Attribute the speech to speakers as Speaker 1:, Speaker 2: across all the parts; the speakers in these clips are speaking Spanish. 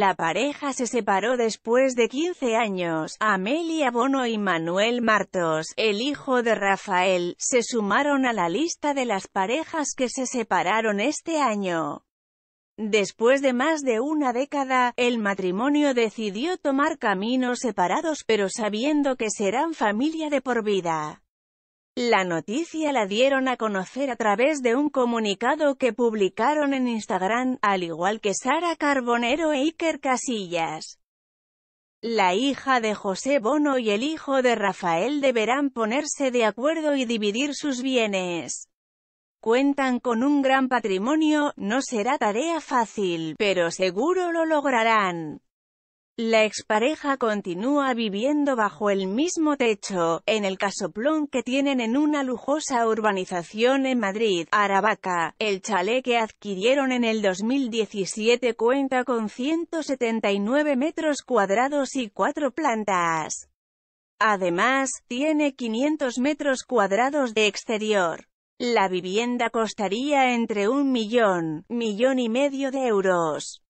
Speaker 1: La pareja se separó después de 15 años. Amelia Bono y Manuel Martos, el hijo de Rafael, se sumaron a la lista de las parejas que se separaron este año. Después de más de una década, el matrimonio decidió tomar caminos separados pero sabiendo que serán familia de por vida. La noticia la dieron a conocer a través de un comunicado que publicaron en Instagram, al igual que Sara Carbonero e Iker Casillas. La hija de José Bono y el hijo de Rafael deberán ponerse de acuerdo y dividir sus bienes. Cuentan con un gran patrimonio, no será tarea fácil, pero seguro lo lograrán. La expareja continúa viviendo bajo el mismo techo, en el casoplón que tienen en una lujosa urbanización en Madrid, Aravaca. El chalet que adquirieron en el 2017 cuenta con 179 metros cuadrados y cuatro plantas. Además, tiene 500 metros cuadrados de exterior. La vivienda costaría entre un millón, millón y medio de euros.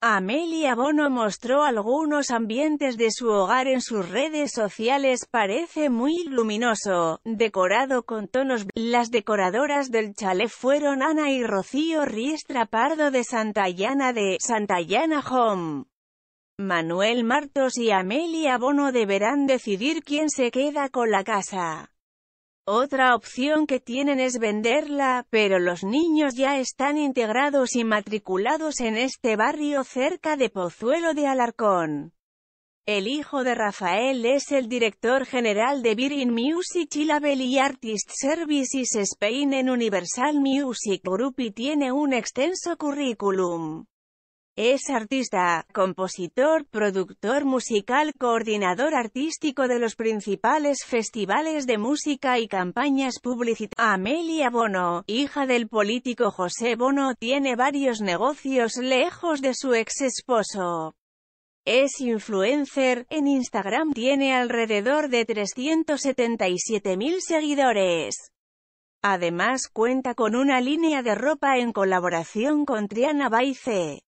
Speaker 1: Amelia Bono mostró algunos ambientes de su hogar en sus redes sociales parece muy luminoso, decorado con tonos Las decoradoras del chalet fueron Ana y Rocío Riestra Pardo de Santayana de Santayana Home. Manuel Martos y Amelia Bono deberán decidir quién se queda con la casa. Otra opción que tienen es venderla, pero los niños ya están integrados y matriculados en este barrio cerca de Pozuelo de Alarcón. El hijo de Rafael es el director general de Virgin Music y Label y Artist Services Spain en Universal Music Group y tiene un extenso currículum. Es artista, compositor, productor musical, coordinador artístico de los principales festivales de música y campañas publicitarias. Amelia Bono, hija del político José Bono, tiene varios negocios lejos de su ex esposo. Es influencer, en Instagram tiene alrededor de 377.000 seguidores. Además cuenta con una línea de ropa en colaboración con Triana Baice.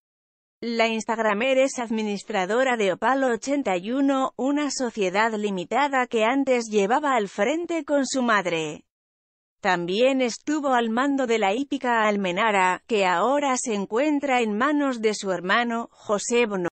Speaker 1: La Instagramer es administradora de Opalo 81, una sociedad limitada que antes llevaba al frente con su madre. También estuvo al mando de la hípica Almenara, que ahora se encuentra en manos de su hermano, José Bono.